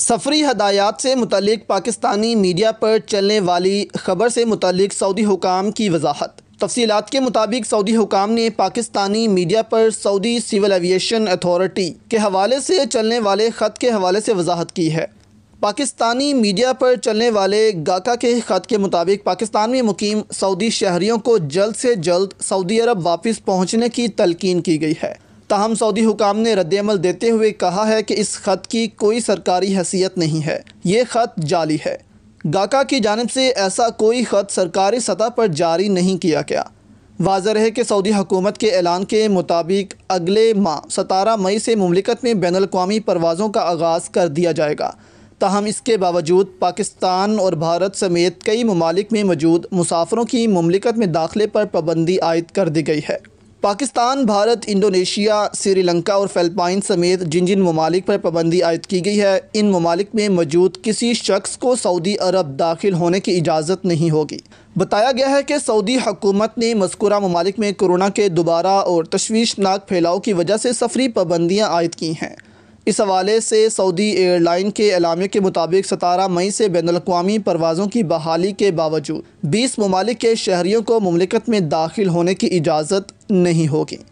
सफरी हदायत से मुतलिक पाकिस्तानी मीडिया पर चलने वाली खबर से मुतलिक सऊदी हुकाम की वजाहत तफसीत के मुताबिक सऊदी हुकाम ने पाकिस्तानी मीडिया पर सऊदी सिविल एविएशन अथॉरिटी के हवाले से चलने वाले ख़त के हवाले से वजाहत की है पाकिस्तानी मीडिया पर चलने वाले गाका के ख़त के मुताबिक पाकिस्तान में मुकीम सऊदी शहरीों को जल्द से जल्द सऊदी अरब वापस पहुँचने की तलकिन की गई है ताहम सऊदी हुकाम ने रद्दमल देते हुए कहा है कि इस ख़त की कोई सरकारी हैसियत नहीं है ये ख़त जाली है गाका की जानब से ऐसा कोई ख़त सरकारी सतह पर जारी नहीं किया गया वाजर है कि सऊदी हुकूमत के ऐलान के मुताबिक अगले माह सतारह मई से ममलिकत में बैन अवी परवाज़ों का आगाज़ कर दिया जाएगा ताहम इसके बावजूद पाकिस्तान और भारत समेत कई ममालिक में मौजूद मुसाफरों की ममलिकत में दाखिले पर पाबंदी आयद कर दी गई है पाकिस्तान भारत इंडोनेशिया श्रीलंका और फ़िलपाइन समेत जिन जिन ममालिक पर पाबंदी आयद की गई है इन ममालिक में मौजूद किसी शख्स को सऊदी अरब दाखिल होने की इजाज़त नहीं होगी बताया गया है कि सऊदी हुकूमत ने मस्कुरा ममालिक में कोरोना के दोबारा और तशवीशनाक फैलाव की वजह से सफरी पाबंदियाँ आयद की हैं इस हवाले से सऊदी एयरलाइन के अलामे के मुताबिक सतारह मई से बैन अवी परवाज़ों की बहाली के बावजूद बीस ममालिक के शहरीों को ममलिकत में दाखिल होने की इजाज़त नहीं होगी